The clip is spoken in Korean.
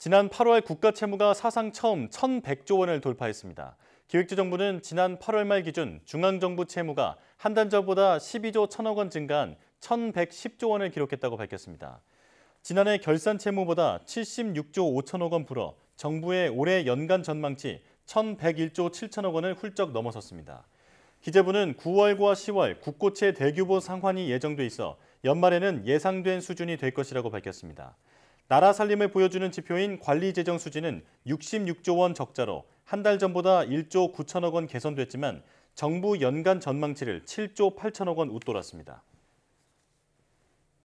지난 8월 국가 채무가 사상 처음 1,100조 원을 돌파했습니다. 기획재정부는 지난 8월 말 기준 중앙정부 채무가 한 달 전보다 12조 1천억 원 증가한 1,110조 원을 기록했다고 밝혔습니다. 지난해 결산 채무보다 76조 5천억 원 불어 정부의 올해 연간 전망치 1,101조 7천억 원을 훌쩍 넘어섰습니다. 기재부는 9월과 10월 국고채 대규모 상환이 예정돼 있어 연말에는 예상된 수준이 될 것이라고 밝혔습니다. 나라 살림을 보여주는 지표인 관리재정 수지는 66조 원 적자로 한 달 전보다 1조 9천억 원 개선됐지만 정부 연간 전망치를 7조 8천억 원 웃돌았습니다.